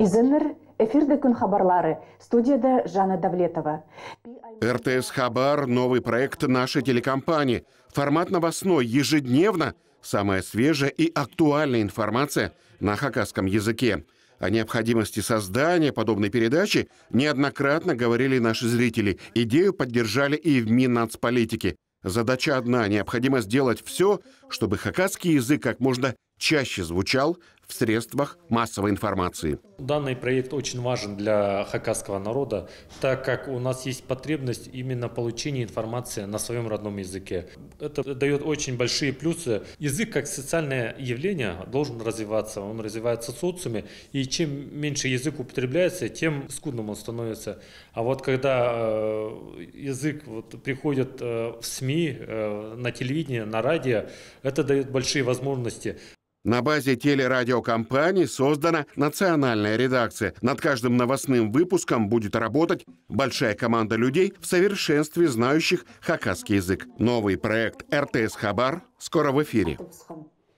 Изеннер Эфирде күн хабарлары. Студияда Жанна Давлетова. РТС Хабар – новый проект нашей телекомпании. Формат новостной, ежедневно. Самая свежая и актуальная информация на хакасском языке. О необходимости создания подобной передачи неоднократно говорили наши зрители. Идею поддержали и в Миннацполитике. Задача одна – необходимо сделать все, чтобы хакасский язык как можно чаще звучал в средствах массовой информации. Данный проект очень важен для хакасского народа, так как у нас есть потребность именно получения информации на своем родном языке. Это дает очень большие плюсы. Язык как социальное явление должен развиваться, он развивается социуме, и чем меньше язык употребляется, тем скудным он становится. А вот когда э, язык вот, приходит э, в СМИ, э, на телевидении, на радио, это дает большие возможности. На базе телерадиокомпании создана национальная редакция. Над каждым новостным выпуском будет работать большая команда людей, в совершенстве знающих хакасский язык. Новый проект «РТС Хабар» скоро в эфире.